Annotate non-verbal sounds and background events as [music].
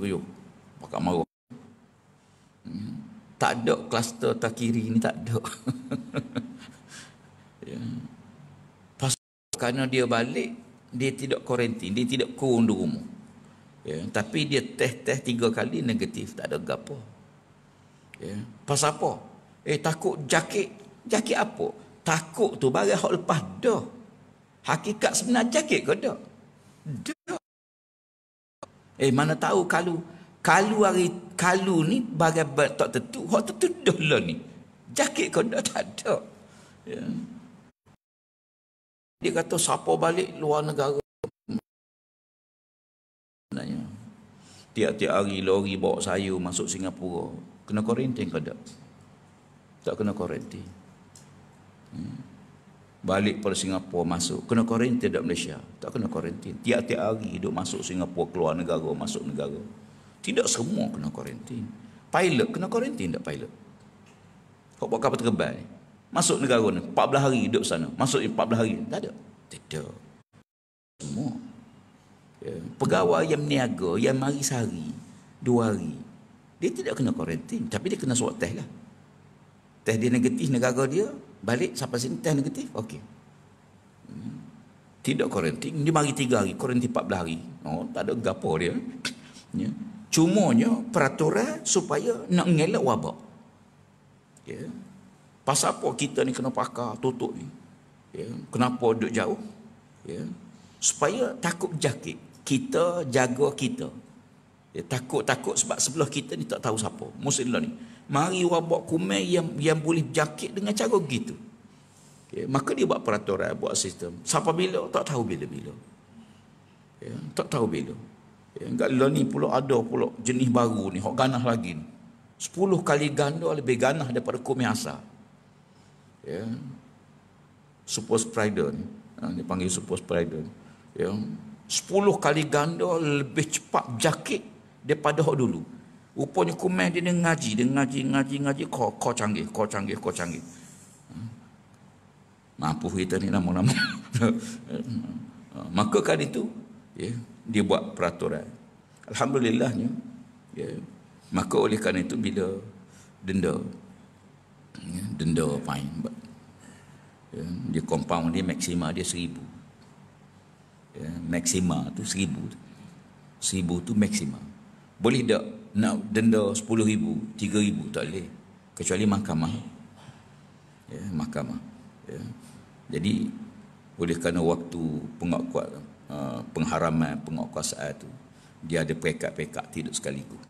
Puyuh Pakat Maruah ya. tak ada kluster takiri ni tak ada [laughs] ya. pasal kerana dia balik dia tidak kuarantin dia tidak kurung di rumah ya. tapi dia teh-teh tiga kali negatif tak ada gapo ya. pasal apa eh takut jakit jakit apa takut tu bagai hak lepas dah hakikat sebenar jakit ke dah dah Eh mana tahu kalu kalu hari kalu ni bagai ber tak tentu, hok tentu dulu ni. Jaket kau dah tak ada. Ya. Dia kata siapa balik luar negara. Nanya. Tiap-tiap hari lori bawa sayur masuk Singapura. Kena kuarantin ke tak? Tak kena kuarantin. Hmm balik pada Singapura masuk kena kuarantin dekat Malaysia tak kena kuarantin tiap-tiap hari duk masuk Singapura keluar negara masuk negara tidak semua kena kuarantin pilot kena kuarantin dekat pilot kau buat kapal terbang masuk negara ni 14 hari duduk sana masuk 14 hari tak ada tidak semua ya. pegawai yang meniaga yang mari sehari dua hari dia tidak kena kuarantin tapi dia kena swab test lah Teh dia negatif negara dia Balik sampai sini teh negatif Okey hmm. Tidak korentik Dia mari tiga hari Korentik empat belah hari oh, Tak ada gapo dia [coughs] ya. Cumanya peraturan Supaya nak ngelak wabak Ya Pasal apa kita ni kena pakar tutup ni ya. Kenapa duduk jauh ya. Supaya takut jakit Kita jaga kita Ya, takut-takut sebab sebelah kita ni tak tahu siapa. Muslim ni. Mari orang buat kumai yang, yang boleh jangkit dengan cara begitu. Okay. Ya, maka dia buat peraturan, buat sistem. Siapa bila? Tak tahu bila-bila. Ya, tak tahu bila. Ya, enggak lah ni pula ada pula jenis baru ni. Hak ganah lagi ni. Sepuluh kali ganda lebih ganah daripada kumai asa. Ya. Super spreader ni. Ha, dia panggil super spreader ni. Ya. Sepuluh kali ganda lebih cepat jakit dia pada hok dulu. Rupanya kumeh dia ni ngaji, dia ngaji, ngaji, ngaji, kau, kau canggih, kau canggih, kau canggih. Hmm. Mampu kita ni nama-nama. Lah, [laughs] maka kali itu, ya, dia buat peraturan. Alhamdulillahnya, ya, maka oleh kerana itu bila denda, ya, denda fine. Ya, dia compound dia maksima dia seribu. Ya, maksima tu seribu. Seribu tu maksimal. Boleh tak nak denda sepuluh ribu tiga ribu tak boleh. Kecuali mahkamah. Ya, mahkamah. Ya. Jadi, boleh kerana waktu penguatkuat, uh, pengharaman pengharaman saat itu, dia ada perekat-perekat tidur sekaligus.